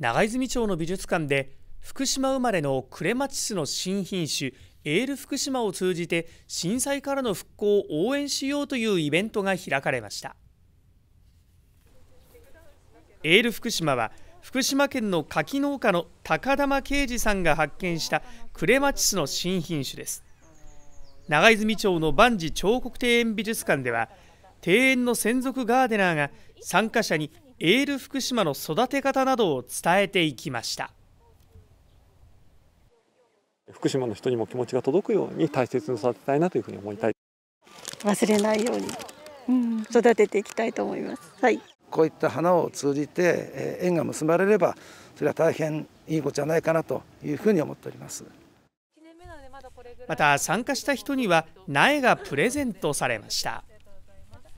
長泉町の美術館で福島生まれのクレマチスの新品種エール福島を通じて震災からの復興を応援しようというイベントが開かれましたエール福島は福島県の柿農家の高玉啓二さんが発見したクレマチスの新品種です長泉町の万事彫刻庭園美術館では庭園の専属ガーデナーが参加者にエール福島の育て方などを伝えていきました福島の人にも気持ちが届くように大切に育てたいなというふうに思いたい忘れないように、うん、育てていきたいと思います、はい、こういった花を通じて縁が結ばれればそれは大変いいことじゃないかなというふうに思っておりますまた参加した人には苗がプレゼントされました